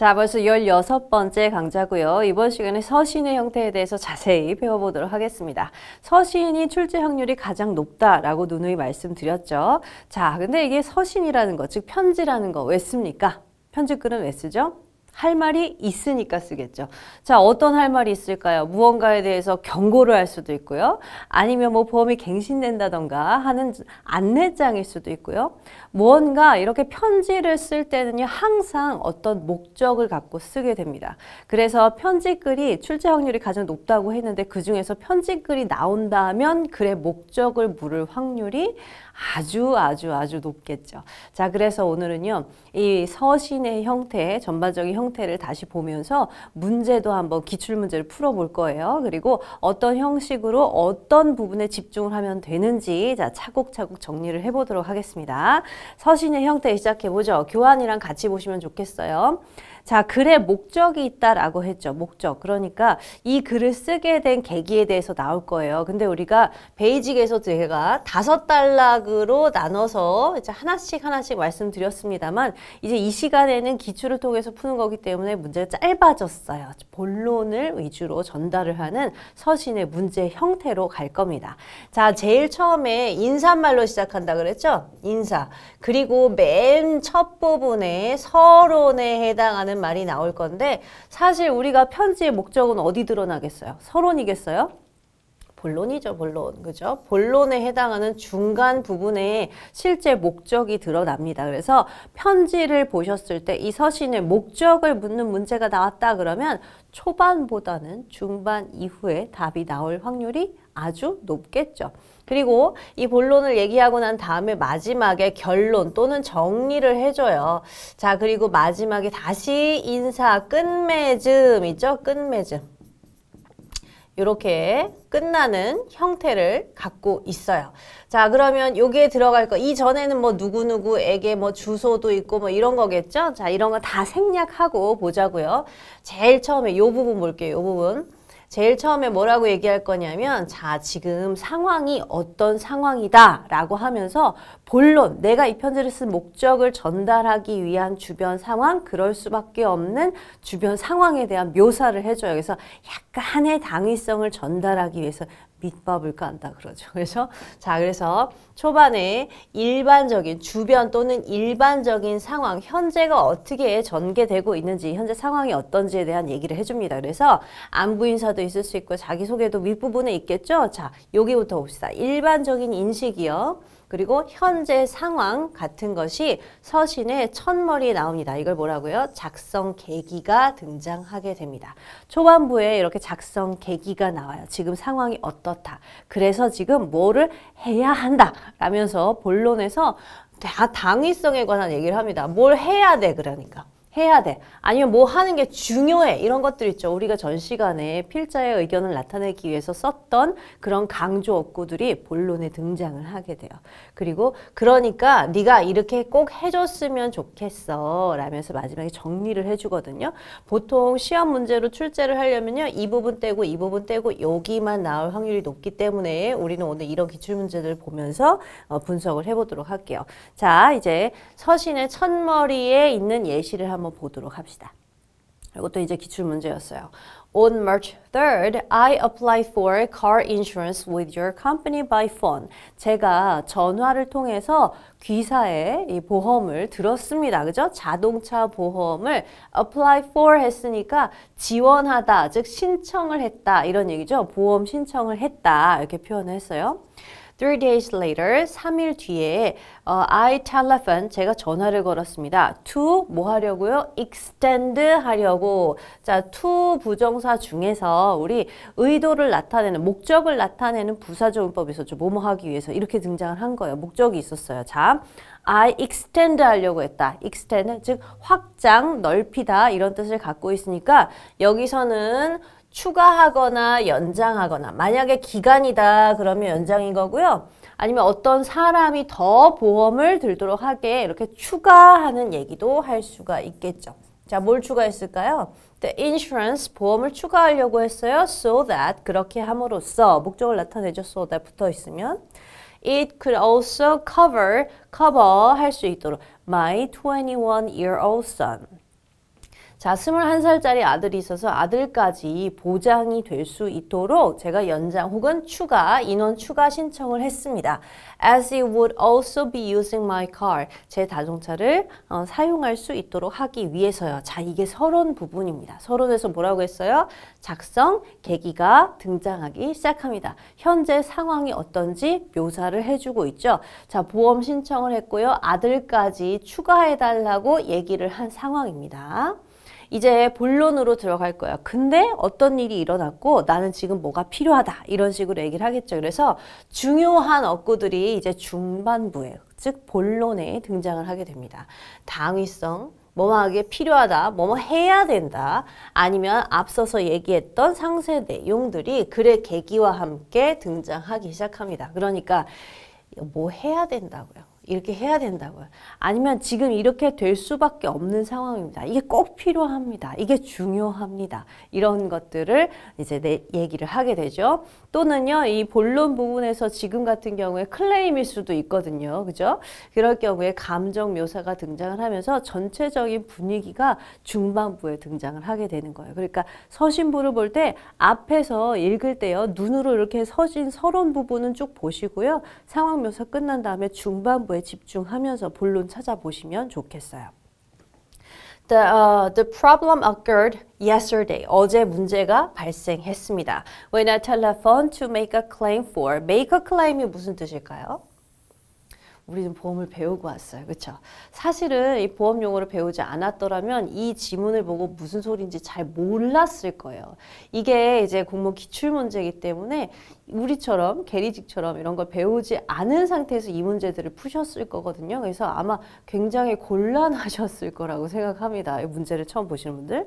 자, 벌써 16번째 강좌고요. 이번 시간에 서신의 형태에 대해서 자세히 배워보도록 하겠습니다. 서신이 출제 확률이 가장 높다라고 누누이 말씀드렸죠. 자, 근데 이게 서신이라는 거, 즉 편지라는 거 왜 씁니까? 편지글은 왜 쓰죠? 할 말이 있으니까 쓰겠죠. 자, 어떤 할 말이 있을까요? 무언가에 대해서 경고를 할 수도 있고요. 아니면 뭐 보험이 갱신된다던가 하는 안내장일 수도 있고요. 무언가 이렇게 편지를 쓸 때는요, 항상 어떤 목적을 갖고 쓰게 됩니다. 그래서 편지글이 출제 확률이 가장 높다고 했는데 그 중에서 편지글이 나온다면 글의 목적을 물을 확률이 아주 아주 아주 높겠죠. 자, 그래서 오늘은요. 이 서신의 형태, 전반적인 형태를 다시 보면서 문제도 한번 기출 문제를 풀어 볼 거예요. 그리고 어떤 형식으로 어떤 부분에 집중을 하면 되는지 자, 차곡차곡 정리를 해 보도록 하겠습니다. 서신의 형태 시작해 보죠. 교환이랑 같이 보시면 좋겠어요. 자, 글의 목적이 있다라고 했죠. 목적. 그러니까 이 글을 쓰게 된 계기에 대해서 나올 거예요. 근데 우리가 베이직에서 제가 다섯 단락으로 나눠서 이제 하나씩 하나씩 말씀드렸습니다만 이제 이 시간에는 기출을 통해서 푸는 거기 때문에 문제가 짧아졌어요. 본론을 위주로 전달을 하는 서신의 문제 형태로 갈 겁니다. 자, 제일 처음에 인사말로 시작한다 그랬죠? 인사. 그리고 맨 첫 부분에 서론에 해당하는 거라는 말이 나올 건데 사실 우리가 편지의 목적은 어디 드러나겠어요? 서론이겠어요? 본론이죠, 본론. 그죠? 본론에 해당하는 중간 부분에 실제 목적이 드러납니다. 그래서 편지를 보셨을 때 이 서신의 목적을 묻는 문제가 나왔다 그러면 초반보다는 중반 이후에 답이 나올 확률이 아주 높겠죠. 그리고 이 본론을 얘기하고 난 다음에 마지막에 결론 또는 정리를 해줘요. 자, 그리고 마지막에 다시 인사 끝맺음 있죠? 끝맺음. 이렇게 끝나는 형태를 갖고 있어요. 자 그러면 여기에 들어갈 거 이전에는 뭐 누구누구에게 뭐 주소도 있고 뭐 이런 거겠죠. 자 이런 거 다 생략하고 보자고요. 제일 처음에 요 부분 볼게요. 요 부분. 제일 처음에 뭐라고 얘기할 거냐면 자 지금 상황이 어떤 상황이다 라고 하면서 본론 내가 이 편지를 쓴 목적을 전달하기 위한 주변 상황 그럴 수밖에 없는 주변 상황에 대한 묘사를 해줘요. 그래서 약간의 당위성을 전달하기 위해서 밑밥을 깐다 그러죠. 그래서 자 그래서 초반에 일반적인 주변 또는 일반적인 상황 현재가 어떻게 전개되고 있는지 현재 상황이 어떤지에 대한 얘기를 해줍니다. 그래서 안부 인사도 있을 수 있고 자기소개도 윗부분에 있겠죠. 자 여기부터 봅시다. 일반적인 인식이요. 그리고 현재 상황 같은 것이 서신의 첫머리에 나옵니다. 이걸 뭐라고요? 작성 계기가 등장하게 됩니다. 초반부에 이렇게 작성 계기가 나와요. 지금 상황이 어떻다. 그래서 지금 뭐를 해야 한다. 라면서 본론에서 당위성에 관한 얘기를 합니다. 뭘 해야 돼 그러니까. 해야 돼. 아니면 뭐 하는 게 중요해. 이런 것들 있죠. 우리가 전 시간에 필자의 의견을 나타내기 위해서 썼던 그런 강조 어구들이 본론에 등장을 하게 돼요. 그리고 그러니까 네가 이렇게 꼭 해줬으면 좋겠어. 라면서 마지막에 정리를 해주거든요. 보통 시험 문제로 출제를 하려면요. 이 부분 떼고 이 부분 떼고 여기만 나올 확률이 높기 때문에 우리는 오늘 이런 기출문제들 보면서 어, 분석을 해보도록 할게요. 자 이제 서신의 첫머리에 있는 예시를 한번 한번 보도록 합시다. 이것도 이제 기출 문제였어요. On March 3rd, I applied for car insurance with your company by phone. 제가 전화를 통해서 귀사의 이 보험을 들었습니다. 그죠? 자동차 보험을 apply for 했으니까 지원하다, 즉 신청을 했다. 이런 얘기죠. 보험 신청을 했다. 이렇게 표현 했어요. Three days later, 3일 뒤에 uh, I telephone, 제가 전화를 걸었습니다. To 뭐 하려고요? extend 하려고. 자, to 부정사 중에서 우리 의도를 나타내는, 목적을 나타내는 부사조문법에서 좀 뭐뭐 하기 위해서 이렇게 등장을 한 거예요. 목적이 있었어요. 자, I extend 하려고 했다. extend, 즉 확장, 넓히다 이런 뜻을 갖고 있으니까 여기서는 추가하거나 연장하거나 만약에 기간이다 그러면 연장인 거고요. 아니면 어떤 사람이 더 보험을 들도록 하게 이렇게 추가하는 얘기도 할 수가 있겠죠. 자, 뭘 추가했을까요? The insurance, 보험을 추가하려고 했어요. So that, 그렇게 함으로써 목적을 나타내죠. So that 붙어 있으면. It could also cover, cover 할 수 있도록 my 21-year-old son. 자, 21살짜리 아들이 있어서 아들까지 보장이 될 수 있도록 제가 연장 혹은 추가, 인원 추가 신청을 했습니다. As it would also be using my car. 제 자동차를 어, 사용할 수 있도록 하기 위해서요. 자, 이게 서론 부분입니다. 서론에서 뭐라고 했어요? 작성, 계기가 등장하기 시작합니다. 현재 상황이 어떤지 묘사를 해주고 있죠. 자, 보험 신청을 했고요. 아들까지 추가해달라고 얘기를 한 상황입니다. 이제 본론으로 들어갈 거야. 근데 어떤 일이 일어났고 나는 지금 뭐가 필요하다. 이런 식으로 얘기를 하겠죠. 그래서 중요한 업고들이 이제 중반부에 즉 본론에 등장을 하게 됩니다. 당위성, 뭐뭐하게 필요하다, 뭐뭐 해야 된다, 아니면 앞서서 얘기했던 상세 내용들이 글의 계기와 함께 등장하기 시작합니다. 그러니까 뭐 해야 된다고요. 이렇게 해야 된다고요. 아니면 지금 이렇게 될 수밖에 없는 상황입니다. 이게 꼭 필요합니다. 이게 중요합니다. 이런 것들을 이제 내 얘기를 하게 되죠. 또는요, 이 본론 부분에서 지금 같은 경우에 클레임일 수도 있거든요. 그죠? 그럴 경우에 감정 묘사가 등장을 하면서 전체적인 분위기가 중반부에 등장을 하게 되는 거예요. 그러니까 서신부를 볼 때 앞에서 읽을 때요, 눈으로 이렇게 서신 서론 부분은 쭉 보시고요. 상황 묘사 끝난 다음에 중반부에 거에 집중하면서 본론 찾아보시면 좋겠어요. The, uh, the problem occurred yesterday. 어제 문제가 발생했습니다. When I telephone to make a claim for. make a claim이 무슨 뜻일까요? 우리는 보험을 배우고 왔어요. 그렇죠? 사실은 이 보험 용어를 배우지 않았더라면 이 지문을 보고 무슨 소리인지 잘 몰랐을 거예요. 이게 이제 공무 기출 문제이기 때문에 우리처럼 개리직처럼 이런 걸 배우지 않은 상태에서 이 문제들을 푸셨을 거거든요. 그래서 아마 굉장히 곤란하셨을 거라고 생각합니다. 이 문제를 처음 보시는 분들.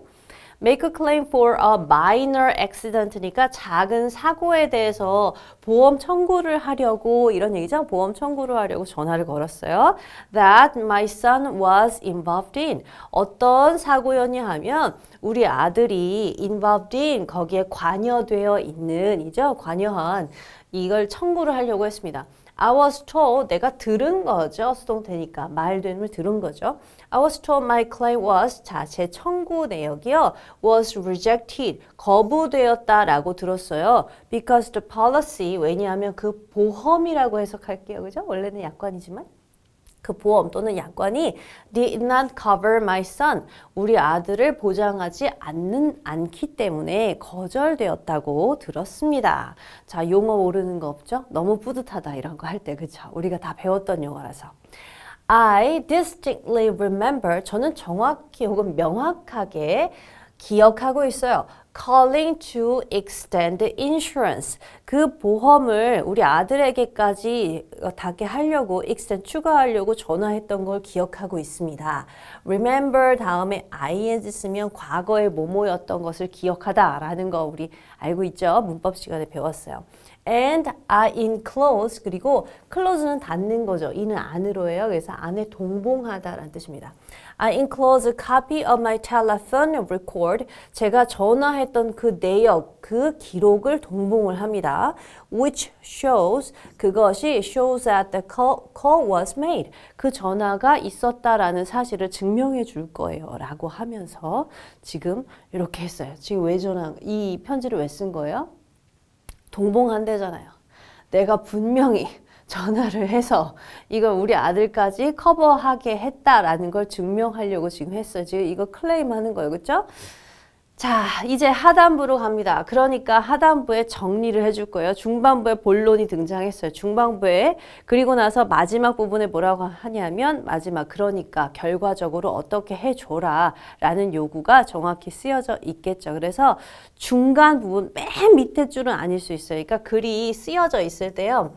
make a claim for a minor accident니까 작은 사고에 대해서 보험 청구를 하려고 이런 얘기죠. 보험 청구를 하려고 전화를 걸었어요. That my son was involved in 어떤 사고였냐 하면 우리 아들이 involved in 거기에 관여되어 있는 이죠. 관여한 이걸 청구를 하려고 했습니다. I was told 내가 들은 거죠. 수동태니까 말됨을 들은 거죠. I was told my claim was 자, 제 청구 내역이요. was rejected 거부되었다라고 들었어요. because the policy 왜냐하면 그 보험이라고 해석할게요. 그죠? 원래는 약관이지만 그 보험 또는 약관이 did not cover my son 우리 아들을 보장하지 않는 않기 때문에 거절되었다고 들었습니다. 자 용어 모르는 거 없죠? 너무 뿌듯하다 이런 거 할 때 그쵸? 우리가 다 배웠던 용어라서. I distinctly remember 저는 정확히 혹은 명확하게 기억하고 있어요. calling to extend insurance. 그 보험을 우리 아들에게까지 닿게 하려고 extend 추가하려고 전화했던 걸 기억하고 있습니다. remember 다음에 ing 쓰면 과거의 모모였던 것을 기억하다라는 거 우리 알고 있죠? 문법 시간에 배웠어요. and I enclose 그리고 close는 닫는 거죠. 이는 안으로예요. 그래서 안에 동봉하다라는 뜻입니다. I enclose a copy of my telephone record. 제가 전화했던 그 내역, 그 기록을 동봉을 합니다. Which shows, 그것이 shows that the call, call was made. 그 전화가 있었다라는 사실을 증명해 줄 거예요. 라고 하면서 지금 이렇게 했어요. 지금 왜 전화, 이 편지를 왜 쓴 거예요? 동봉한대잖아요. 내가 분명히 전화를 해서 이건 우리 아들까지 커버하게 했다라는 걸 증명하려고 지금 했어요. 지금 이거 클레임하는 거예요. 그죠자 이제 하단부로 갑니다. 그러니까 하단부에 정리를 해줄 거예요. 중반부에 본론이 등장했어요. 중반부에 그리고 나서 마지막 부분에 뭐라고 하냐면 마지막 그러니까 결과적으로 어떻게 해줘라 라는 요구가 정확히 쓰여져 있겠죠. 그래서 중간 부분 맨 밑에 줄은 아닐 수 있어요. 그러니까 글이 쓰여져 있을 때요.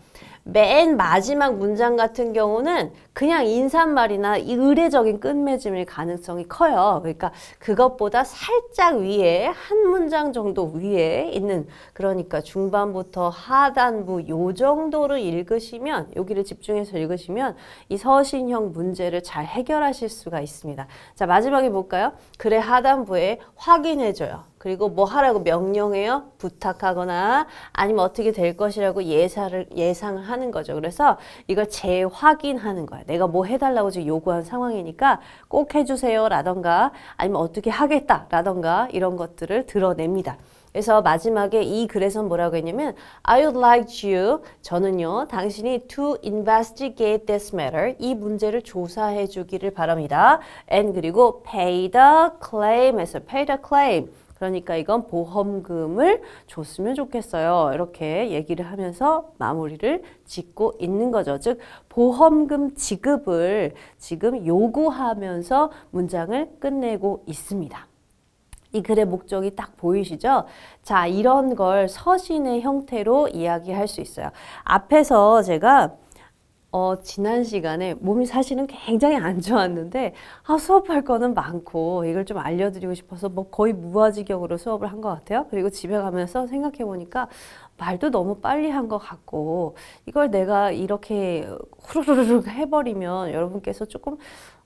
맨 마지막 문장 같은 경우는 그냥 인사말이나 의례적인 끝맺음일 가능성이 커요. 그러니까 그것보다 살짝 위에 한 문장 정도 위에 있는 그러니까 중반부터 하단부 요 정도로 읽으시면 여기를 집중해서 읽으시면 이 서신형 문제를 잘 해결하실 수가 있습니다. 자 마지막에 볼까요? 글의 하단부에 확인해줘요. 그리고 뭐 하라고 명령해요? 부탁하거나 아니면 어떻게 될 것이라고 예상을, 예상을 하는 거죠. 그래서 이걸 재확인하는 거야. 내가 뭐 해달라고 지금 요구한 상황이니까 꼭 해주세요 라던가 아니면 어떻게 하겠다 라던가 이런 것들을 드러냅니다. 그래서 마지막에 이 글에서 뭐라고 했냐면 I would like you 저는요 당신이 to investigate this matter 이 문제를 조사해 주기를 바랍니다 and 그리고 pay the claim에서 pay the claim 그러니까 이건 보험금을 줬으면 좋겠어요. 이렇게 얘기를 하면서 마무리를 짓고 있는 거죠. 즉 보험금 지급을 지금 요구하면서 문장을 끝내고 있습니다. 이 글의 목적이 딱 보이시죠? 자, 이런 걸 서신의 형태로 이야기할 수 있어요. 앞에서 제가 어, 지난 시간에 몸이 사실은 굉장히 안 좋았는데 아, 수업할 거는 많고 이걸 좀 알려드리고 싶어서 뭐 거의 무아지경으로 수업을 한 것 같아요. 그리고 집에 가면서 생각해 보니까 말도 너무 빨리 한 것 같고 이걸 내가 이렇게 후루루룩 해버리면 여러분께서 조금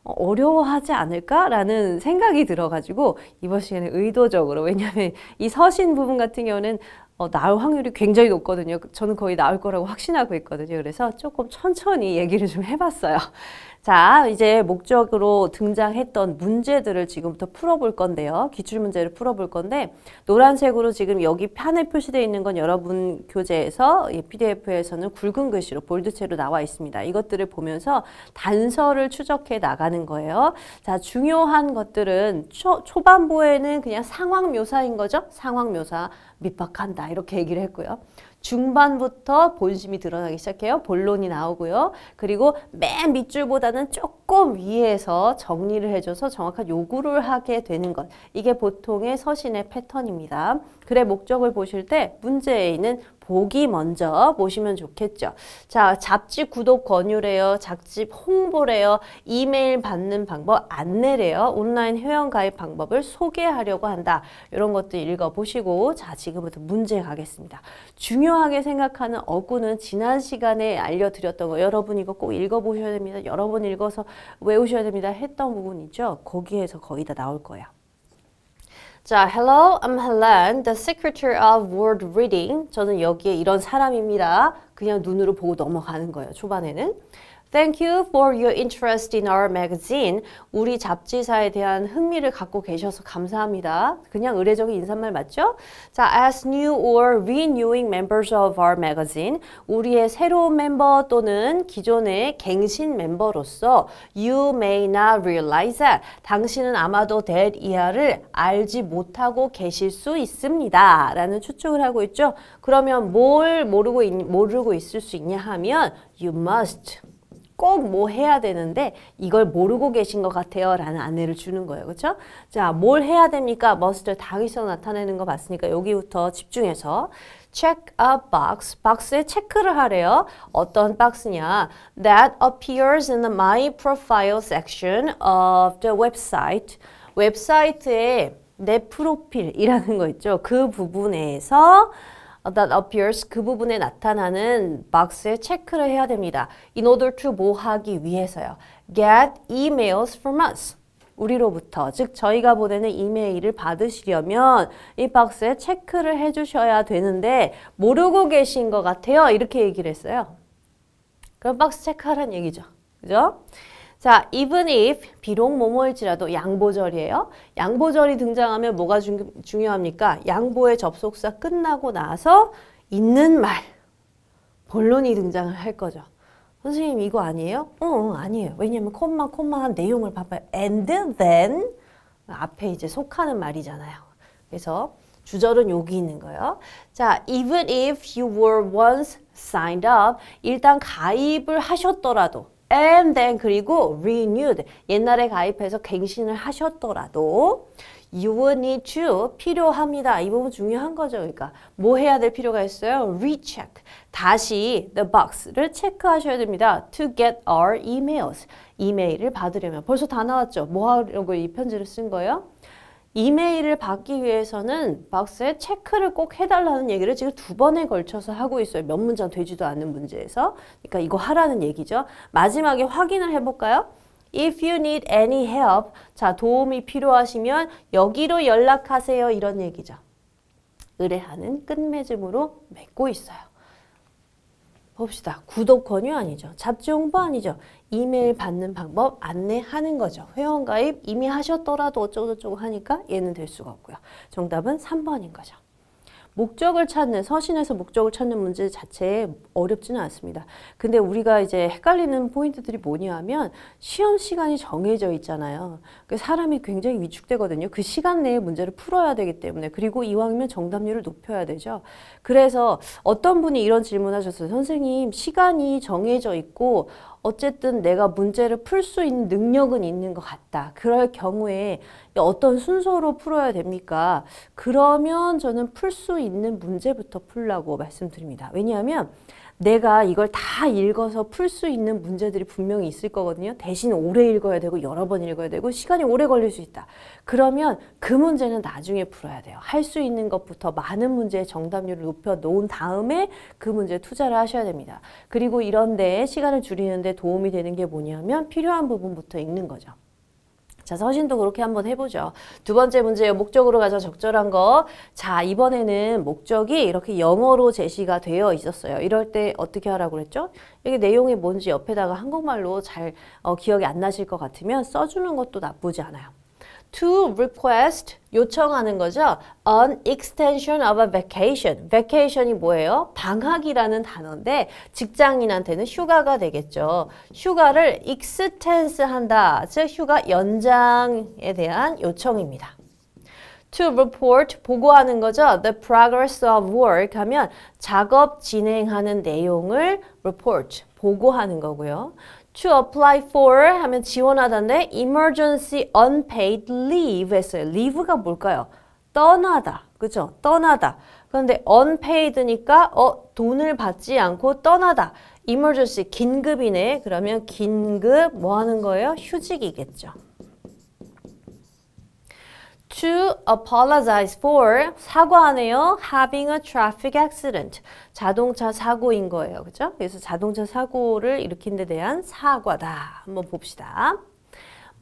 어려워하지 않을까라는 생각이 들어가지고 이번 시간에 의도적으로 왜냐하면 이 서신 부분 같은 경우는 어, 나올 확률이 굉장히 높거든요. 그, 저는 거의 나올 거라고 확신하고 있거든요. 그래서 조금 천천히 얘기를 좀 해봤어요. 자, 이제 목적으로 등장했던 문제들을 지금부터 풀어볼 건데요. 기출문제를 풀어볼 건데 노란색으로 지금 여기 판에 표시되어 있는 건 여러분 교재에서 예, PDF에서는 굵은 글씨로 볼드체로 나와 있습니다. 이것들을 보면서 단서를 추적해 나가는 거예요. 자, 중요한 것들은 초, 초반부에는 그냥 상황 묘사인 거죠. 상황 묘사. 밑박한다 이렇게 얘기를 했고요. 중반부터 본심이 드러나기 시작해요. 본론이 나오고요. 그리고 맨 밑줄보다는 조금 위에서 정리를 해줘서 정확한 요구를 하게 되는 것. 이게 보통의 서신의 패턴입니다. 글의 목적을 보실 때 문제에 있는 보기 먼저 보시면 좋겠죠. 자, 잡지 구독 권유래요. 잡지 홍보래요. 이메일 받는 방법 안내래요. 온라인 회원 가입 방법을 소개하려고 한다. 이런 것도 읽어보시고 자, 지금부터 문제 가겠습니다. 중요하게 생각하는 어구는 지난 시간에 알려드렸던 거 여러분 이거 꼭 읽어보셔야 됩니다. 여러 분 읽어서 외우셔야 됩니다. 했던 부분이죠. 거기에서 거의 다 나올 거예요. 자, hello, I'm Helen, the secretary of world reading. 저는 여기에 이런 사람입니다. 그냥 눈으로 보고 넘어가는 거예요, 초반에는. Thank you for your interest in our magazine. 우리 잡지사에 대한 흥미를 갖고 계셔서 감사합니다. 그냥 의례적인 인사말 맞죠? 자, as new or renewing members of our magazine, 우리의 새로운 멤버 또는 기존의 갱신 멤버로서 you may not realize that 당신은 아마도 that 이하를 알지 못하고 계실 수 있습니다. 라는 추측을 하고 있죠. 그러면 뭘 모르고 있, 모르고 있을 수 있냐 하면 you must 꼭뭐 해야 되는데 이걸 모르고 계신 것 같아요 라는 안내를 주는 거예요. 그렇죠? 자, 뭘 해야 됩니까? 머스터 당위성 나타내는 거 봤으니까 여기부터 집중해서 check a box, 박스에 체크를 하래요. 어떤 박스냐? That appears in the My Profile section of the website. 웹사이트에 내 프로필이라는 거 있죠. 그 부분에서 Uh, that appears 그 부분에 나타나는 박스에 체크를 해야 됩니다. In order to 뭐 하기 위해서요. Get emails from us. 우리로부터 즉 저희가 보내는 이메일을 받으시려면 이 박스에 체크를 해주셔야 되는데 모르고 계신 것 같아요. 이렇게 얘기를 했어요. 그럼 박스 체크하란 얘기죠. 그죠? 자, even if, 비록 뭐뭐일지라도 양보절이에요. 양보절이 등장하면 뭐가 중, 요합니까 양보의 접속사 끝나고 나서 있는 말, 본론이 등장을 할 거죠. 선생님 이거 아니에요? 응, 어, 응 어, 아니에요. 왜냐면 콤마 콤마한 내용을 봐봐요. and then 앞에 이제 속하는 말이잖아요. 그래서 주절은 여기 있는 거예요. 자, even if you were once signed up, 일단 가입을 하셨더라도 and then 그리고 renewed 옛날에 가입해서 갱신을 하셨더라도 you will need to 필요합니다. 이 부분 중요한 거죠. 그러니까 뭐 해야 될 필요가 있어요? recheck 다시 the box를 체크하셔야 됩니다. to get our emails 이메일을 받으려면 벌써 다 나왔죠. 뭐 하려고 이 편지를 쓴 거예요? 이메일을 받기 위해서는 박스에 체크를 꼭 해달라는 얘기를 지금 두 번에 걸쳐서 하고 있어요. 몇 문장 되지도 않는 문제에서. 그러니까 이거 하라는 얘기죠. 마지막에 확인을 해볼까요? If you need any help, 자 도움이 필요하시면 여기로 연락하세요. 이런 얘기죠. 의뢰하는 끝맺음으로 맺고 있어요. 봅시다. 구독 권유 아니죠. 잡지 홍보 아니죠. 이메일 받는 방법 안내하는 거죠. 회원가입 이미 하셨더라도 어쩌고저쩌고 하니까 얘는 될 수가 없고요. 정답은 3번인 거죠. 목적을 찾는 서신에서 목적을 찾는 문제 자체에 어렵지는 않습니다. 근데 우리가 이제 헷갈리는 포인트들이 뭐냐 하면 시험 시간이 정해져 있잖아요. 그 사람이 굉장히 위축되거든요. 그 시간 내에 문제를 풀어야 되기 때문에 그리고 이왕이면 정답률을 높여야 되죠. 그래서 어떤 분이 이런 질문하셨어요. 선생님 시간이 정해져 있고 어쨌든 내가 문제를 풀 수 있는 능력은 있는 것 같다. 그럴 경우에 어떤 순서로 풀어야 됩니까? 그러면 저는 풀 수 있는 문제부터 풀라고 말씀드립니다. 왜냐하면 내가 이걸 다 읽어서 풀 수 있는 문제들이 분명히 있을 거거든요. 대신 오래 읽어야 되고 여러 번 읽어야 되고 시간이 오래 걸릴 수 있다. 그러면 그 문제는 나중에 풀어야 돼요. 할 수 있는 것부터 많은 문제의 정답률을 높여 놓은 다음에 그 문제에 투자를 하셔야 됩니다. 그리고 이런 데에 시간을 줄이는 데 도움이 되는 게 뭐냐면 필요한 부분부터 읽는 거죠. 자, 서신도 그렇게 한번 해보죠. 두 번째 문제요 목적으로 가장 적절한 거. 자, 이번에는 목적이 이렇게 영어로 제시가 되어 있었어요. 이럴 때 어떻게 하라고 그랬죠? 이게 내용이 뭔지 옆에다가 한국말로 잘 어, 기억이 안 나실 것 같으면 써주는 것도 나쁘지 않아요. to request 요청하는 거죠. an extension of a vacation. vacation이 뭐예요? 방학이라는 단어인데 직장인한테는 휴가가 되겠죠. 휴가를 extend 한다. 즉 휴가 연장에 대한 요청입니다. to report 보고하는 거죠. the progress of work 하면 작업 진행하는 내용을 report 보고하는 거고요. to apply for 하면 지원하다인데 emergency unpaid leave 했어요. leave가 뭘까요? 떠나다. 그죠? 떠나다. 그런데 unpaid니까 어 돈을 받지 않고 떠나다. emergency 긴급이네. 그러면 긴급 뭐 하는 거예요? 휴직이겠죠. to apologize for 사과하네요. having a traffic accident 자동차 사고인 거예요. 그죠? 렇 그래서 자동차 사고를 일으킨 데 대한 사과다. 한번 봅시다.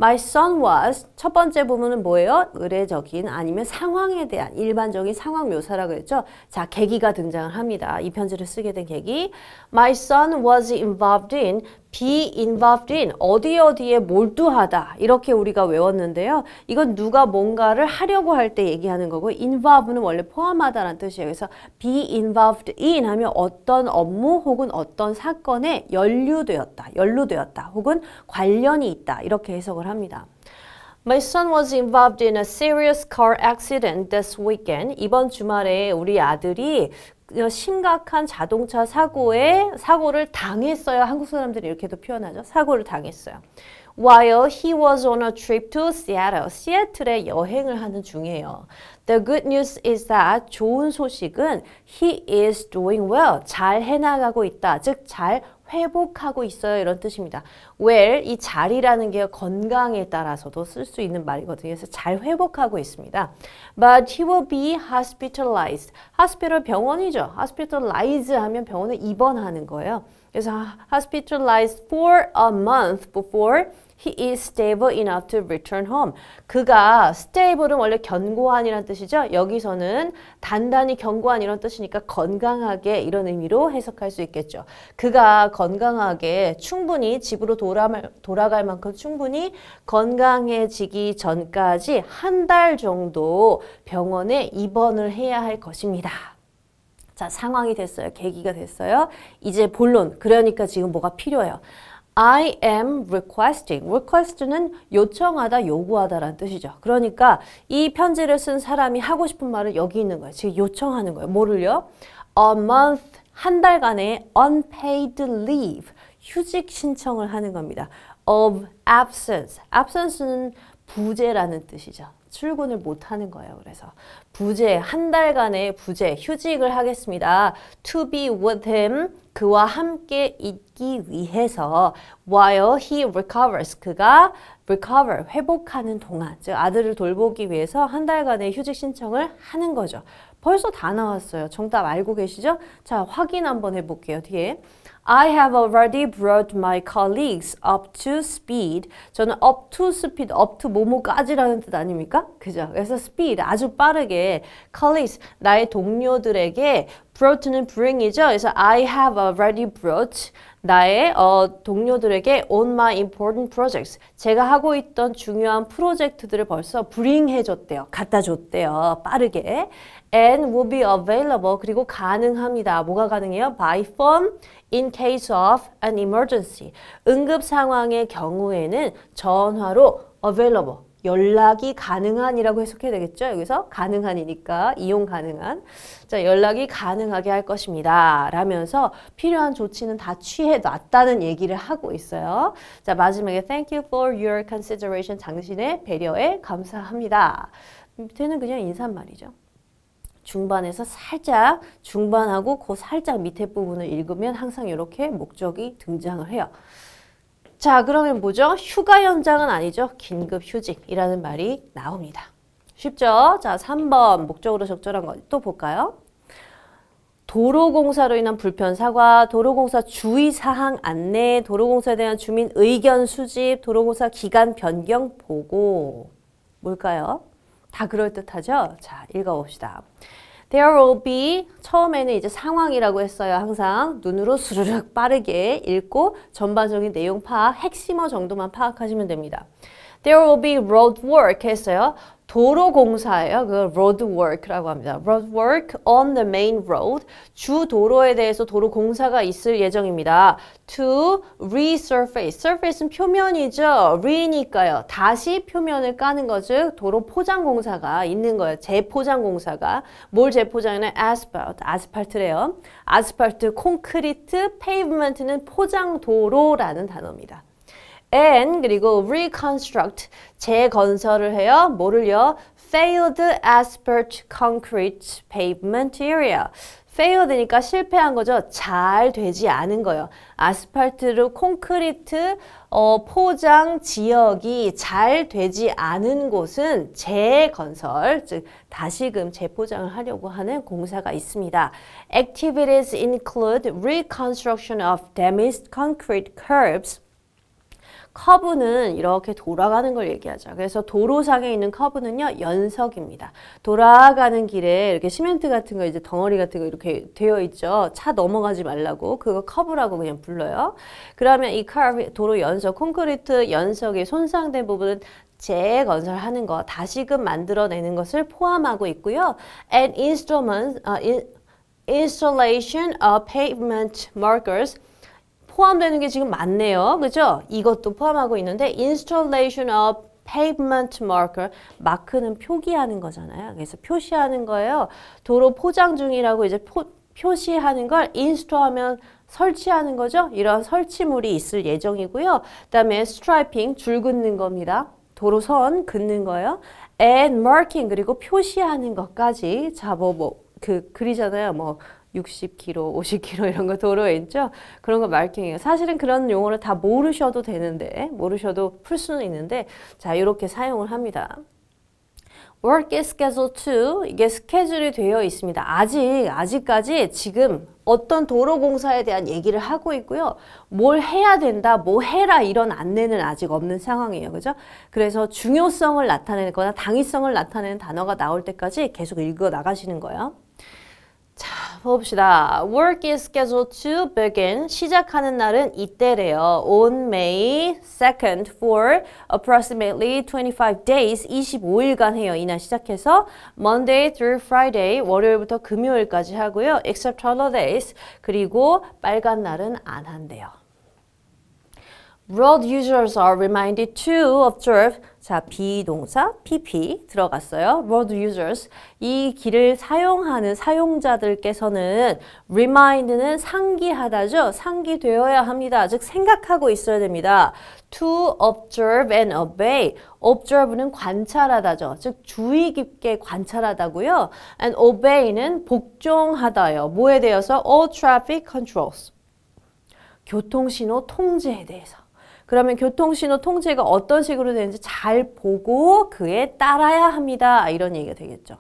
My son was 첫 번째 부분은 뭐예요? 의례적인 아니면 상황에 대한 일반적인 상황 묘사라고 했죠. 자, 계기가 등장을 합니다. 이 편지를 쓰게 된 계기. My son was involved in be involved in 어디 어디에 몰두하다 이렇게 우리가 외웠는데요. 이건 누가 뭔가를 하려고 할 때 얘기하는 거고 involve는 원래 포함하다라는 뜻이에요. 그래서 be involved in 하면 어떤 업무 혹은 어떤 사건에 연루되었다, 연루되었다 혹은 관련이 있다 이렇게 해석을 합니다. My son was involved in a serious car accident this weekend. 이번 주말에 우리 아들이 어, 심각한 자동차 사고에 사고를 당했어요. 한국 사람들이 이렇게도 표현하죠. 사고를 당했어요. While he was on a trip to Seattle, 시애틀에 여행을 하는 중이에요. The good news is that 좋은 소식은 he is doing well, 잘 해나가고 있다. 즉, 잘 회복하고 있어요. 이런 뜻입니다. well, 이 잘이라는 게 건강에 따라서도 쓸 수 있는 말이거든요. 그래서 잘 회복하고 있습니다. But he will be hospitalized. hospital 병원이죠. hospitalized 하면 병원에 입원하는 거예요. 그래서 hospitalized for a month before He is stable enough to return home. 그가 stable은 원래 견고한이란 뜻이죠. 여기서는 단단히 견고한 이런 뜻이니까 건강하게 이런 의미로 해석할 수 있겠죠. 그가 건강하게 충분히 집으로 돌아, 돌아갈 만큼 충분히 건강해지기 전까지 한 달 정도 병원에 입원을 해야 할 것입니다. 자 상황이 됐어요. 계기가 됐어요. 이제 본론 그러니까 지금 뭐가 필요해요. I am requesting. request는 요청하다, 요구하다라는 뜻이죠. 그러니까 이 편지를 쓴 사람이 하고 싶은 말은 여기 있는 거예요. 지금 요청하는 거예요. 뭐를요? A month, 한 달간의 unpaid leave, 휴직 신청을 하는 겁니다. of absence. absence는 부재라는 뜻이죠. 출근을 못하는 거예요. 그래서 부재, 한 달간의 부재, 휴직을 하겠습니다. to be with him 그와 함께 있기 위해서 while he recovers 그가 recover 회복하는 동안 즉 아들을 돌보기 위해서 한 달간의 휴직 신청을 하는 거죠. 벌써 다 나왔어요. 정답 알고 계시죠? 자 확인 한번 해볼게요. 뒤에 I have already brought my colleagues up to speed. 저는 up to speed, up to 뭐뭐까지라는 뜻 아닙니까? 그죠? 그래서 speed 아주 빠르게 colleagues 나의 동료들에게 brought는 bring이죠. 그래서 I have already brought 나의 어, 동료들에게 on my important projects 제가 하고 있던 중요한 프로젝트들을 벌써 bring 해줬대요. 갖다 줬대요. 빠르게 and will be available 그리고 가능합니다. 뭐가 가능해요? by phone in case of an emergency 응급 상황의 경우에는 전화로 available 연락이 가능한이라고 해석해야 되겠죠? 여기서 가능한이니까 이용 가능한 자 연락이 가능하게 할 것입니다. 라면서 필요한 조치는 다 취해놨다는 얘기를 하고 있어요. 자 마지막에 thank you for your consideration 당신의 배려에 감사합니다. 밑에는 음, 그냥 인사말이죠. 중반에서 살짝 중반하고 그 살짝 밑에 부분을 읽으면 항상 이렇게 목적이 등장을 해요. 자 그러면 뭐죠? 휴가 연장은 아니죠. 긴급 휴직이라는 말이 나옵니다. 쉽죠? 자 3번 목적으로 적절한 거 또 볼까요? 도로공사로 인한 불편 사과, 도로공사 주의사항 안내, 도로공사에 대한 주민 의견 수집, 도로공사 기간 변경 보고 뭘까요? 다 그럴듯하죠? 자, 읽어봅시다. There will be 처음에는 이제 상황이라고 했어요. 항상 눈으로 수르륵 빠르게 읽고 전반적인 내용 파악, 핵심어 정도만 파악하시면 됩니다. There will be road work 했어요. 도로 공사예요. 그 road work라고 합니다. road work on the main road. 주 도로에 대해서 도로 공사가 있을 예정입니다. to resurface. surface는 표면이죠. re니까요. 다시 표면을 까는 거죠. 도로 포장 공사가 있는 거예요. 재포장 공사가. 뭘 재포장이냐? asphalt. 아스팔트래요. 아스팔트, 콘크리트, 페이브먼트는 포장 도로라는 단어입니다. and 그리고 reconstruct 재건설을 해요. 뭐를요? failed asphalt concrete pavement area. failed니까 실패한 거죠. 잘 되지 않은 거예요. 아스팔트로 콘크리트 어, 포장 지역이 잘 되지 않은 곳은 재건설, 즉 다시금 재포장을 하려고 하는 공사가 있습니다. Activities include reconstruction of damaged concrete curbs 커브는 이렇게 돌아가는 걸 얘기하죠. 그래서 도로상에 있는 커브는요, 연석입니다. 돌아가는 길에 이렇게 시멘트 같은 거, 이제 덩어리 같은 거 이렇게 되어 있죠. 차 넘어가지 말라고. 그거 커브라고 그냥 불러요. 그러면 이 커브, 도로 연석, 콘크리트 연석이 손상된 부분은 재건설하는 거, 다시금 만들어내는 것을 포함하고 있고요. And instruments, uh, in, installation of pavement markers 포함되는 게 지금 많네요. 그죠? 이것도 포함하고 있는데 installation of pavement marker 마크는 표기하는 거잖아요. 그래서 표시하는 거예요. 도로 포장 중이라고 이제 포, 표시하는 걸 인스톨하면 설치하는 거죠. 이런 설치물이 있을 예정이고요. 그다음에 스트라이핑 줄 긋는 겁니다. 도로선 긋는 거예요. and marking 그리고 표시하는 것까지 잡어 뭐그 그리잖아요. 뭐 60km, 50km 이런 거 도로에 있죠? 그런 거 마킹이에요. 사실은 그런 용어를 다 모르셔도 되는데 모르셔도 풀 수는 있는데 자 이렇게 사용을 합니다. work is scheduled to 이게 스케줄이 되어 있습니다. 아직 아직까지 지금 어떤 도로 공사에 대한 얘기를 하고 있고요. 뭘 해야 된다, 뭐 해라 이런 안내는 아직 없는 상황이에요. 그죠? 그래서 중요성을 나타내거나 당위성을 나타내는 단어가 나올 때까지 계속 읽어 나가시는 거예요. 자, 봅시다. Work is scheduled to begin. 시작하는 날은 이때래요. On May 2nd for approximately 25 days. 25일간 해요. 이날 시작해서 Monday through Friday. 월요일부터 금요일까지 하고요. Except holidays. 그리고 빨간 날은 안 한대요. Road users are reminded to observe 자, 비동사 PP 들어갔어요. Road users 이 길을 사용하는 사용자들께서는 remind는 상기하다죠. 상기되어야 합니다. 즉 생각하고 있어야 됩니다. To observe and obey observe는 관찰하다죠. 즉 주의 깊게 관찰하다고요. and obey는 복종하다요. 뭐에 대해서? all traffic controls 교통신호 통제에 대해서 그러면 교통신호 통제가 어떤 식으로 되는지 잘 보고 그에 따라야 합니다. 아, 이런 얘기가 되겠죠.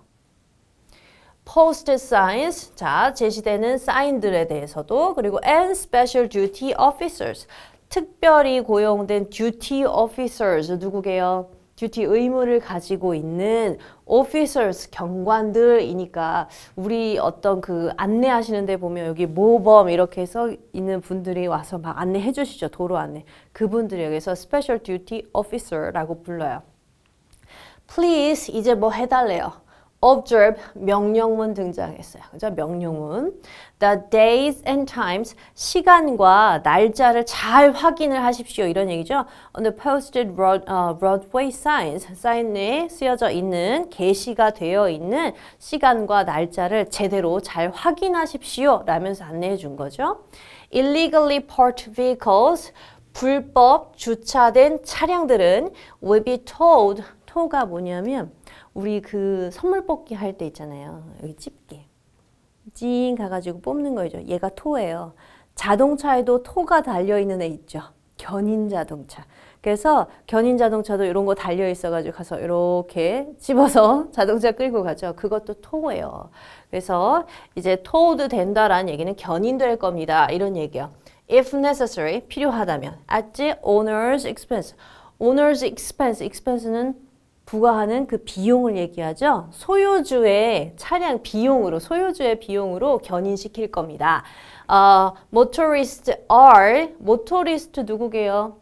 posted signs, 자 제시되는 사인들에 대해서도 그리고 and special duty officers, 특별히 고용된 duty officers 누구게요? duty 의무를 가지고 있는 officers 경관들이니까 우리 어떤 그 안내하시는 데 보면 여기 모범 이렇게 해서 있는 분들이 와서 막 안내해 주시죠. 도로 안내. 그분들 여기서 special duty officer라고 불러요. please 이제 뭐 해달래요. observe 명령문 등장했어요. 그죠? 명령문. The days and times 시간과 날짜를 잘 확인을 하십시오. 이런 얘기죠. On the posted broad, uh, Broadway signs 사인에 쓰여져 있는 게시가 되어 있는 시간과 날짜를 제대로 잘 확인하십시오. 라면서 안내해 준 거죠. Illegally parked vehicles 불법 주차된 차량들은 will be towed. tow가 뭐냐면 우리 그 선물 뽑기 할 때 있잖아요. 여기 집게. 찡 가가지고 뽑는 거죠. 얘가 토예요. 자동차에도 토가 달려있는 애 있죠. 견인 자동차. 그래서 견인 자동차도 이런 거 달려 있어가지고 가서 이렇게 집어서 자동차 끌고 가죠. 그것도 토예요. 그래서 이제 토도 된다라는 얘기는 견인될 겁니다. 이런 얘기요. If necessary, 필요하다면. At the owner's expense. owner's expense, expense는 부과하는 그 비용을 얘기하죠. 소유주의 차량 비용으로 소유주의 비용으로 견인시킬 겁니다. 어, motorist are 모토리스트 누구게요?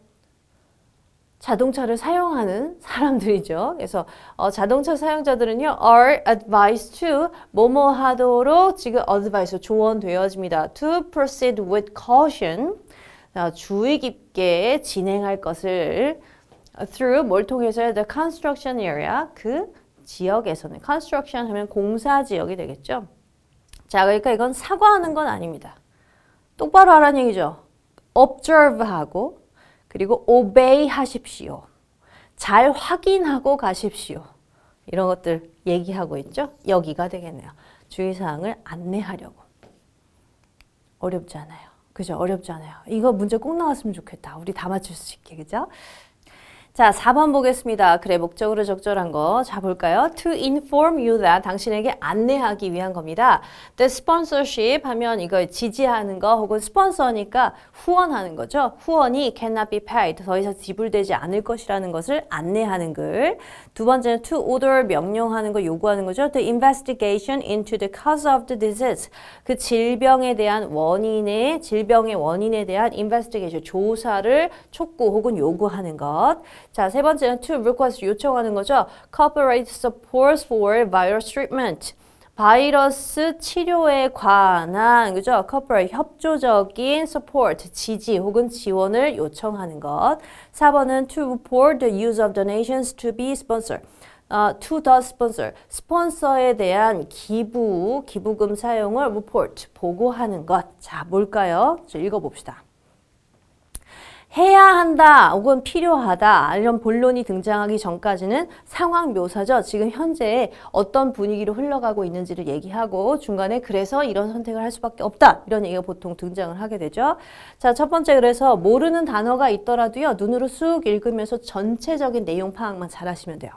자동차를 사용하는 사람들이죠. 그래서 어, 자동차 사용자들은요, are advised to 뭐뭐 하도록 지금 a d v i s e 조언되어집니다. To proceed with caution, 주의 깊게 진행할 것을 through 뭘 통해서요? The construction area 그 지역에서는 construction 하면 공사 지역이 되겠죠. 자, 그러니까 이건 사과하는 건 아닙니다. 똑바로 하라는 얘기죠. observe 하고 그리고 obey 하십시오. 잘 확인하고 가십시오. 이런 것들 얘기하고 있죠. 여기가 되겠네요. 주의사항을 안내하려고. 어렵지 않아요. 그죠? 어렵지 않아요. 이거 문제 꼭 나왔으면 좋겠다. 우리 다 맞출 수 있게, 그죠? 자, 4번 보겠습니다. 그래, 목적으로 적절한 거. 잡을까요 To inform you that 당신에게 안내하기 위한 겁니다. The sponsorship 하면 이거 지지하는 거 혹은 스폰서니까 후원하는 거죠. 후원이 cannot be paid, 더 이상 지불되지 않을 것이라는 것을 안내하는 글. 두 번째는 to order 명령하는 거 요구하는 거죠. The investigation into the cause of the disease. 그 질병에 대한 원인의, 질병의 원인에 대한 investigation, 조사를 촉구 혹은 요구하는 것. 자, 세 번째는 to request 요청하는 거죠. Corporate support for virus treatment. 바이러스 치료에 관한 그죠? corporate 협조적인 support, 지지 혹은 지원을 요청하는 것. 4번은 to report the use of donations to be sponsored. 어, to the sponsor, 스폰서에 대한 기부, 기부금 사용을 report, 보고하는 것. 자, 뭘까요? 읽어봅시다. 해야 한다 혹은 필요하다 이런 본론이 등장하기 전까지는 상황 묘사죠. 지금 현재 어떤 분위기로 흘러가고 있는지를 얘기하고 중간에 그래서 이런 선택을 할 수밖에 없다 이런 얘기가 보통 등장을 하게 되죠. 자 첫 번째 그래서 모르는 단어가 있더라도요 눈으로 쑥 읽으면서 전체적인 내용 파악만 잘 하시면 돼요.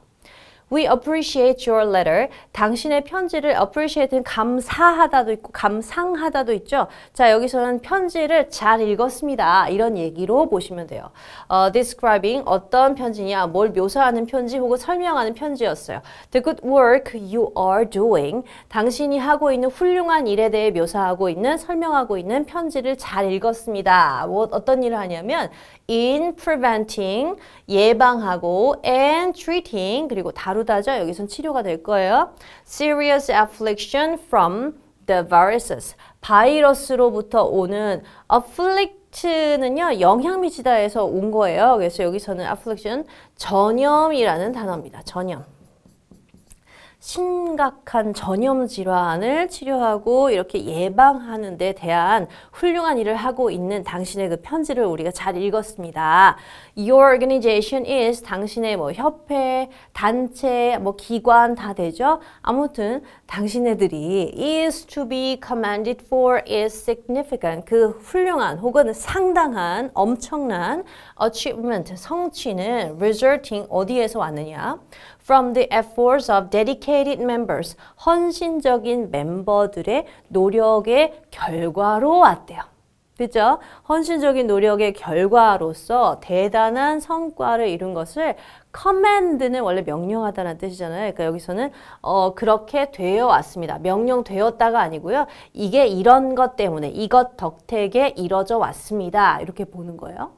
We appreciate your letter. 당신의 편지를 appreciate는 감사하다도 있고 감상하다도 있죠. 자, 여기서는 편지를 잘 읽었습니다. 이런 얘기로 보시면 돼요. 어, describing 어떤 편지냐, 뭘 묘사하는 편지 혹은 설명하는 편지였어요. The good work you are doing. 당신이 하고 있는 훌륭한 일에 대해 묘사하고 있는 설명하고 있는 편지를 잘 읽었습니다. 뭐 어떤 일을 하냐면 in preventing 예방하고 and treating 그리고 다루다죠. 여기선 치료가 될 거예요. serious affliction from the viruses 바이러스로부터 오는 afflict 는요 영향 미치다에서 온 거예요. 그래서 여기서는 affliction 전염이라는 단어입니다. 전염. 심각한 전염 질환을 치료하고 이렇게 예방하는 데 대한 훌륭한 일을 하고 있는 당신의 그 편지를 우리가 잘 읽었습니다. Your organization is 당신의 뭐 협회, 단체, 뭐 기관 다 되죠. 아무튼 당신네들이 is to be commended for is significant 그 훌륭한 혹은 상당한 엄청난 achievement 성취는 resulting 어디에서 왔느냐 from the efforts of dedicated members 헌신적인 멤버들의 노력의 결과로 왔대요. 그죠? 헌신적인 노력의 결과로서 대단한 성과를 이룬 것을 command는 원래 명령하다는 뜻이잖아요. 그러니까 여기서는 어, 그렇게 되어 왔습니다. 명령되었다가 아니고요. 이게 이런 것 때문에 이것 덕택에 이뤄져 왔습니다. 이렇게 보는 거예요.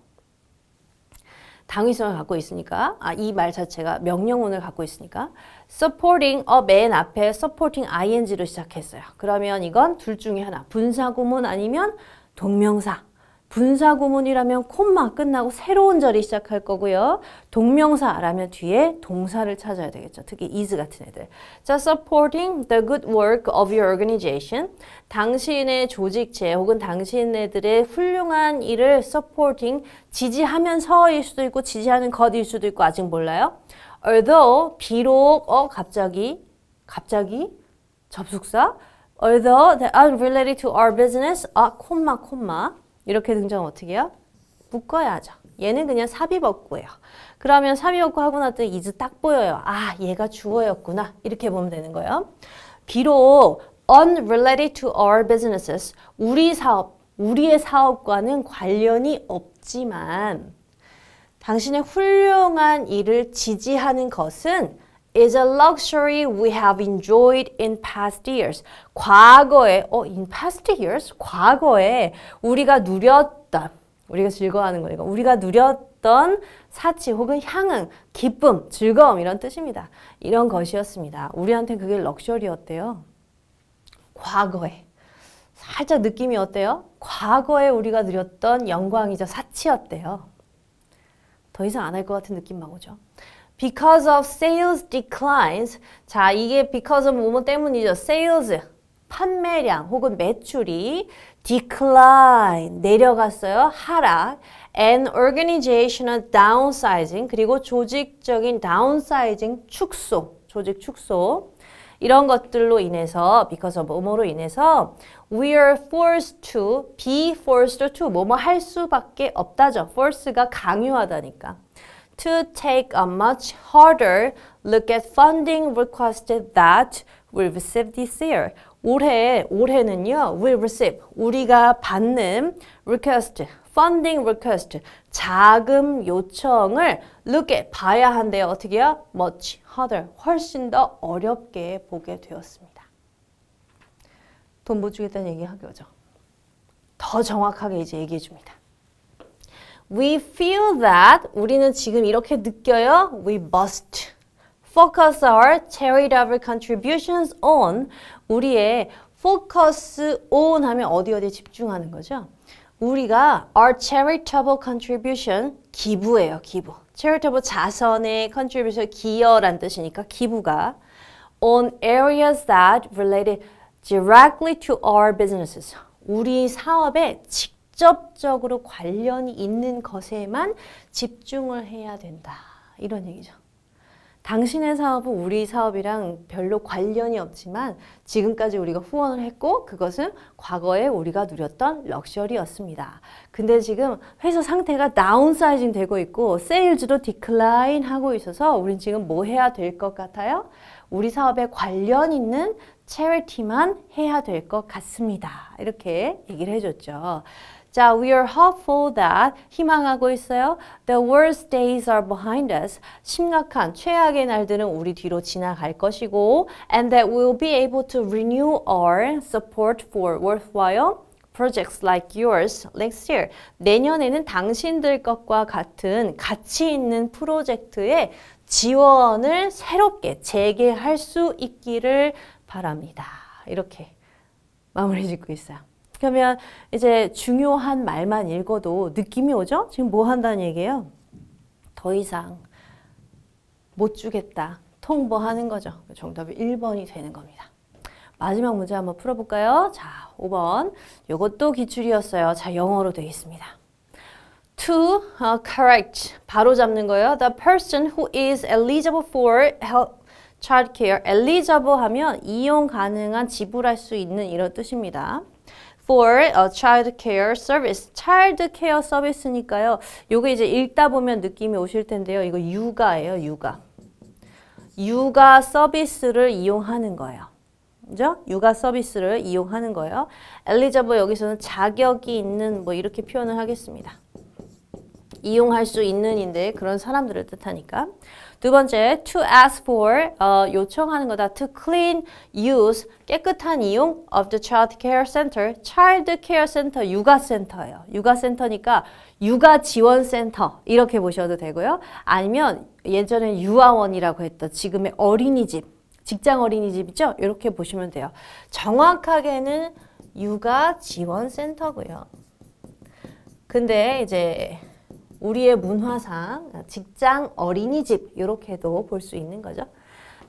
당위성을 갖고 있으니까 아, 이 말 자체가 명령문을 갖고 있으니까 supporting 어, 맨 앞에 supporting ing로 시작했어요. 그러면 이건 둘 중에 하나 분사구문 아니면 동명사 분사 구문이라면 콤마 끝나고 새로운 절이 시작할 거고요. 동명사라면 뒤에 동사를 찾아야 되겠죠. 특히 is 같은 애들. 자, supporting the good work of your organization. 당신의 조직체 혹은 당신네들의 훌륭한 일을 supporting 지지하면서일 수도 있고 지지하는 것일 수도 있고 아직 몰라요. although 비록 어 갑자기 갑자기 접속사 although that a related to our business 아 콤마 콤마 이렇게 등장 어떻게 해요? 묶어야죠. 얘는 그냥 삽입업구예요. 그러면 삽입업구 하고 났더니 이딱 보여요. 아, 얘가 주어였구나. 이렇게 보면 되는 거예요. 비록 unrelated to our businesses, 우리 사업, 우리의 사업과는 관련이 없지만 당신의 훌륭한 일을 지지하는 것은 is a luxury we have enjoyed in past years. 과거에, 어, in past years? 과거에 우리가 누렸던, 우리가 즐거워하는 거니까 우리가 누렸던 사치 혹은 향응, 기쁨, 즐거움 이런 뜻입니다. 이런 것이었습니다. 우리한테 그게 럭셔리였대요. 과거에. 살짝 느낌이 어때요? 과거에 우리가 누렸던 영광이죠 사치였대요. 더 이상 안 할 것 같은 느낌 막 오죠. because of sales declines. 자, 이게 because of 뭐뭐 때문이죠. sales, 판매량 혹은 매출이 decline, 내려갔어요. 하락. and organizational downsizing, 그리고 조직적인 downsizing, 축소, 조직 축소. 이런 것들로 인해서 because of 뭐뭐로 인해서 we are forced to, be forced to 뭐뭐 할 수밖에 없다죠. force가 강요하다니까. to take a much harder look at funding requested that we receive this year. 올해 올해는요. we receive 우리가 받는 request funding request 자금 요청을 look at 봐야 한대요. 어떻게요? much harder 훨씬 더 어렵게 보게 되었습니다. 돈 못 주겠다는 얘기 하기 오죠. 더 정확하게 이제 얘기해 줍니다. We feel that 우리는 지금 이렇게 느껴요. We must focus our charitable contributions on 우리의 focus on 하면 어디 어디에 집중하는 거죠. 우리가 our charitable contribution 기부예요. 기부. charitable 자선의 contribution 기여란 뜻이니까 기부가 on areas that related directly to our businesses. 우리 사업에 직 직접적으로 관련이 있는 것에만 집중을 해야 된다. 이런 얘기죠. 당신의 사업은 우리 사업이랑 별로 관련이 없지만 지금까지 우리가 후원을 했고 그것은 과거에 우리가 누렸던 럭셔리였습니다. 근데 지금 회사 상태가 다운사이징 되고 있고 세일즈도 디클라인 하고 있어서 우린 지금 뭐 해야 될 것 같아요? 우리 사업에 관련 있는 체리티만 해야 될 것 같습니다. 이렇게 얘기를 해줬죠. 자, we are hopeful that 희망하고 있어요. The worst days are behind us. 심각한 최악의 날들은 우리 뒤로 지나갈 것이고 and that we'll be able to renew our support for worthwhile projects like yours next year. 내년에는 당신들 것과 같은 가치 있는 프로젝트에 지원을 새롭게 재개할 수 있기를 바랍니다. 이렇게 마무리 짓고 있어요. 그러면 이제 중요한 말만 읽어도 느낌이 오죠? 지금 뭐 한다는 얘기예요? 더 이상 못 주겠다. 통보하는 거죠. 그 정답이 1번이 되는 겁니다. 마지막 문제 한번 풀어볼까요? 자, 5번. 이것도 기출이었어요. 자, 영어로 되어 있습니다. To uh, correct. 바로 잡는 거예요. The person who is eligible for h e l t child care. eligible 하면 이용 가능한 지불할 수 있는 이런 뜻입니다. for a child care service. child care 서비스니까요. 요게 이제 읽다 보면 느낌이 오실 텐데요. 이거 육아예요, 육아. 육아 서비스를 이용하는 거예요. 그죠? 육아 서비스를 이용하는 거예요. 엘리자버 여기서는 자격이 있는 뭐 이렇게 표현을 하겠습니다. 이용할 수 있는인데 그런 사람들을 뜻하니까 두 번째, to ask for, 어, 요청하는 거다. to clean, use, 깨끗한 이용 of the child care center, child care center, 육아센터예요. 육아센터니까 육아지원센터 이렇게 보셔도 되고요. 아니면 예전에 유아원이라고 했던 지금의 어린이집, 직장 어린이집이죠. 이렇게 보시면 돼요. 정확하게는 육아지원센터고요. 근데 이제 우리의 문화상 직장 어린이집 이렇게도 볼 수 있는 거죠.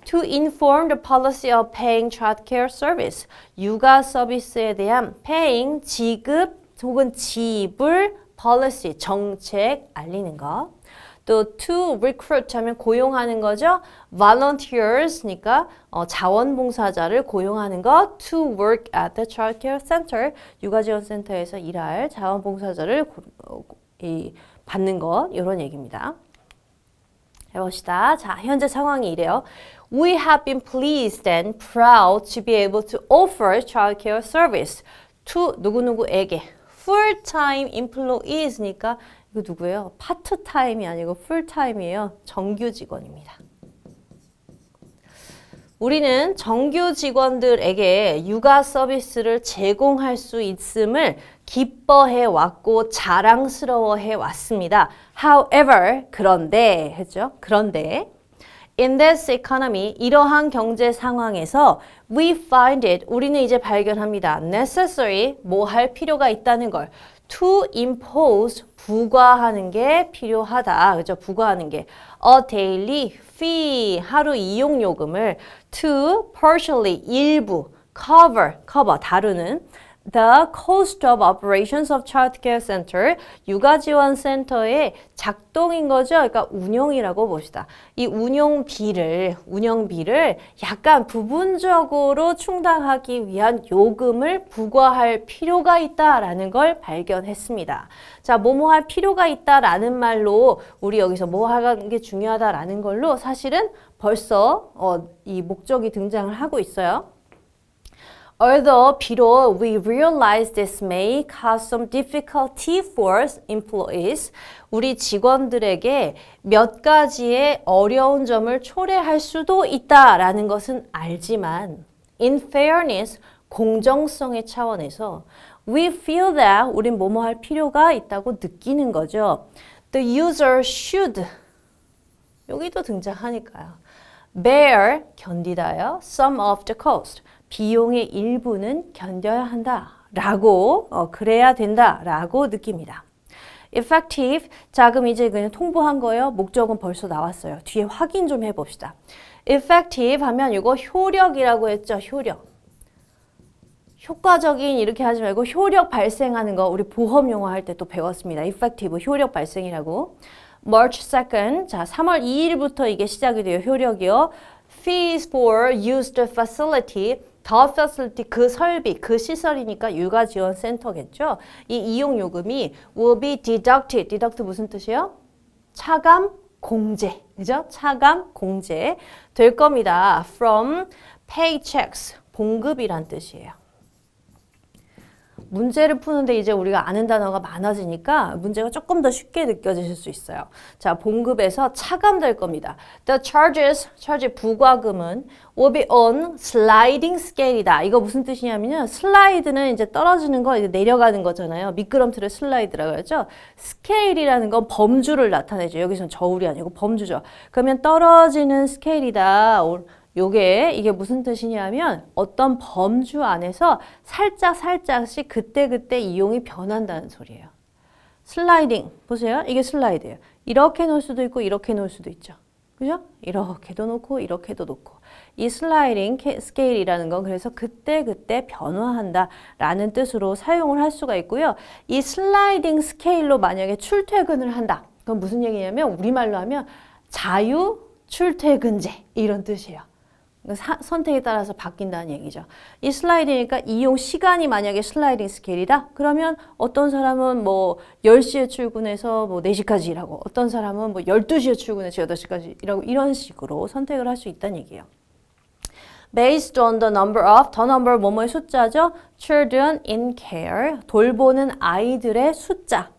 To inform the policy of paying childcare service, 육아 서비스에 대한 paying, 지급 혹은 지불, policy, 정책 알리는 거. 또 to recruit 하면 고용하는 거죠. volunteers니까 어, 자원봉사자를 고용하는 것. to work at the child care center, 육아지원센터에서 일할 자원봉사자를 고, 어, 이, 받는 것 이런 얘기입니다. 해봅시다. 자, 현재 상황이 이래요. We have been pleased and proud to be able to offer childcare service to 누구누구에게 full-time employees니까 이거 누구예요? 파트타임이 아니고 풀타임이에요. 정규 직원입니다. 우리는 정규 직원들에게 육아 서비스를 제공할 수 있음을 기뻐해 왔고 자랑스러워해 왔습니다. However, 그런데 했죠? 그런데 In this economy, 이러한 경제 상황에서 we find it, 우리는 이제 발견합니다. necessary, 뭐 할 필요가 있다는 걸 to impose, 부과하는 게 필요하다. 그죠? 부과하는 게 a daily fee, 하루 이용 요금을 to partially, 일부, cover, cover, 다루는 The cost of operations of child care center, 육아지원센터의 작동인 거죠. 그러니까 운영이라고 봅시다. 이 운영비를, 운영비를 약간 부분적으로 충당하기 위한 요금을 부과할 필요가 있다라는 걸 발견했습니다. 자, 뭐뭐 뭐 할 필요가 있다라는 말로 우리 여기서 뭐 하는 게 중요하다라는 걸로 사실은 벌써 어, 이 목적이 등장을 하고 있어요. Although 비록 we realize this may cause some difficulty for employees, 우리 직원들에게 몇 가지의 어려운 점을 초래할 수도 있다라는 것은 알지만 in fairness, 공정성의 차원에서 we feel that 우린 뭐뭐 할 필요가 있다고 느끼는 거죠. The user should 여기도 등장하니까요. bear 견디다요. some of the cost 비용의 일부는 견뎌야 한다. 라고, 어, 그래야 된다. 라고 느낍니다. effective 자금 이제 그냥 통보한 거예요. 목적은 벌써 나왔어요. 뒤에 확인 좀 해봅시다. effective 하면 이거 효력이라고 했죠. 효력. 효과적인 이렇게 하지 말고 효력 발생하는 거 우리 보험 용어 할 때 또 배웠습니다. effective 효력 발생이라고. March 2nd 자 3월 2일부터 이게 시작이 돼요. 효력이요. Fees for used facility 더 페실리티 그 설비 그 시설이니까 육아 지원 센터겠죠. 이 이용 요금이 will be deducted. deduct 무슨 뜻이요? 차감 공제. 그죠? 차감 공제 될 겁니다. from paychecks 봉급이란 뜻이에요. 문제를 푸는데 이제 우리가 아는 단어가 많아지니까 문제가 조금 더 쉽게 느껴지실 수 있어요. 자, 봉급에서 차감될 겁니다. The charges, charge 부과금은 will be on sliding scale이다. 이거 무슨 뜻이냐면요. 슬라이드는 이제 떨어지는 거, 이제 내려가는 거잖아요. 미끄럼틀을 슬라이드라고 하죠. 스케일이라는 건 범주를 나타내죠. 여기서는 저울이 아니고 범주죠. 그러면 떨어지는 스케일이다. 요게 이게 무슨 뜻이냐면 어떤 범주 안에서 살짝 살짝씩 그때그때 이용이 변한다는 소리예요. 슬라이딩 보세요. 이게 슬라이드예요. 이렇게 놓을 수도 있고 이렇게 놓을 수도 있죠. 그죠? 이렇게도 놓고 이렇게도 놓고 이 슬라이딩 스케일이라는 건 그래서 그때그때 변화한다 라는 뜻으로 사용을 할 수가 있고요. 이 슬라이딩 스케일로 만약에 출퇴근을 한다. 그건 무슨 얘기냐면 우리말로 하면 자유 출퇴근제 이런 뜻이에요. 그러니까 사, 선택에 따라서 바뀐다는 얘기죠. 이 슬라이딩이니까 이용 시간이 만약에 슬라이딩 스케일이다? 그러면 어떤 사람은 뭐1시에 출근해서 뭐 4시까지 일하고 어떤 사람은 뭐 12시에 출근해서 8시까지 일하고 이런 식으로 선택을 할 수 있다는 얘기예요. based on the number of, the number 뭐뭐의 숫자죠. children in care, 돌보는 아이들의 숫자.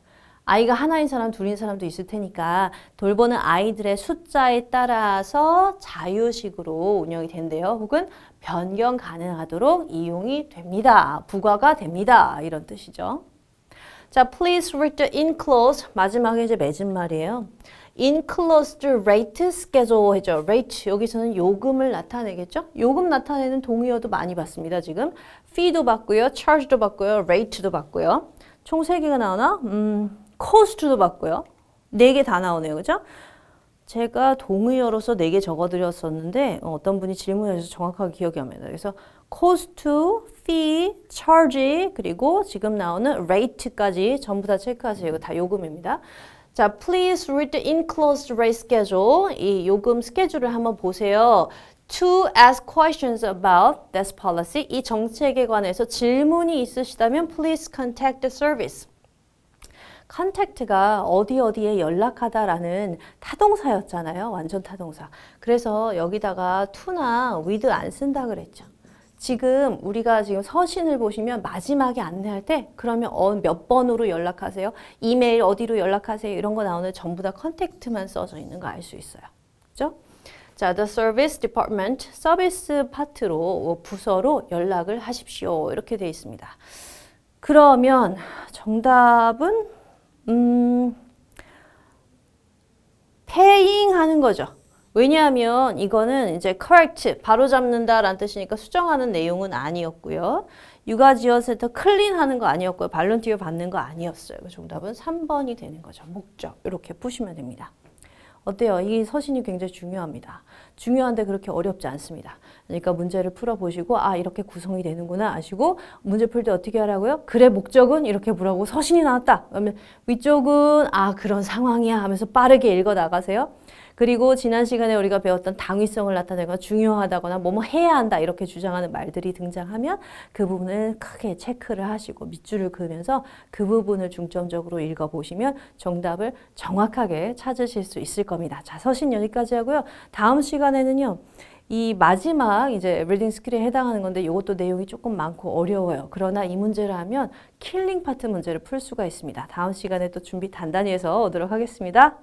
아이가 하나인 사람, 둘인 사람도 있을 테니까 돌보는 아이들의 숫자에 따라서 자유식으로 운영이 된대요. 혹은 변경 가능하도록 이용이 됩니다. 부과가 됩니다. 이런 뜻이죠. 자, please read the enclosed. 마지막에 이제 맺은 말이에요 enclosed rate schedule 해죠. rate 여기서는 요금을 나타내겠죠? 요금 나타내는 동의어도 많이 봤습니다 지금 fee도 받고요, charge도 받고요, rate도 받고요. 총 세개가 나오나? 음, 코스트도 받고요. 네 개 다 나오네요. 그죠? 제가 동의어로서 네 개 적어드렸었는데 어, 어떤 분이 질문해 서 정확하게 기억이 안납니 그래서 cost, fee, charge 그리고 지금 나오는 rate까지 전부 다 체크하세요. 이거 다 요금입니다. 자, please read the enclosed rate schedule. 이 요금 스케줄을 한번 보세요. to ask questions about this policy. 이 정책에 관해서 질문이 있으시다면 please contact the service. 컨택트가 어디 어디에 연락하다라는 타동사였잖아요. 완전 타동사. 그래서 여기다가 to나 with 안 쓴다 그랬죠. 지금 우리가 지금 서신을 보시면 마지막에 안내할 때 그러면 어, 몇 번으로 연락하세요? 이메일 어디로 연락하세요? 이런 거 나오는 전부 다 컨택트만 써져 있는 거 알 수 있어요. 그죠? 자, the service department, 서비스 파트로 어, 부서로 연락을 하십시오. 이렇게 되어 있습니다. 그러면 정답은 음, paying 하는 거죠. 왜냐하면 이거는 이제 correct, 바로 잡는다 라는 뜻이니까 수정하는 내용은 아니었고요. 육아지원센터 클린 하는 거 아니었고요. 발론티어 받는 거 아니었어요. 그 정답은 3번이 되는 거죠. 목적. 이렇게 보시면 됩니다. 어때요? 이 서신이 굉장히 중요합니다. 중요한데 그렇게 어렵지 않습니다. 그러니까 문제를 풀어보시고 아 이렇게 구성이 되는구나 아시고 문제 풀 때 어떻게 하라고요? 글의 목적은 이렇게 물라고 서신이 나왔다. 그러면 위쪽은 아 그런 상황이야 하면서 빠르게 읽어 나가세요. 그리고 지난 시간에 우리가 배웠던 당위성을 나타내거나 중요하다거나 뭐뭐 해야 한다 이렇게 주장하는 말들이 등장하면 그 부분을 크게 체크를 하시고 밑줄을 그으면서 그 부분을 중점적으로 읽어보시면 정답을 정확하게 찾으실 수 있을 겁니다. 자, 서신 여기까지 하고요. 다음 시간에는요. 이 마지막 이제 리딩 스킬에 해당하는 건데 이것도 내용이 조금 많고 어려워요. 그러나 이 문제를 하면 킬링 파트 문제를 풀 수가 있습니다. 다음 시간에 또 준비 단단히 해서 오도록 하겠습니다.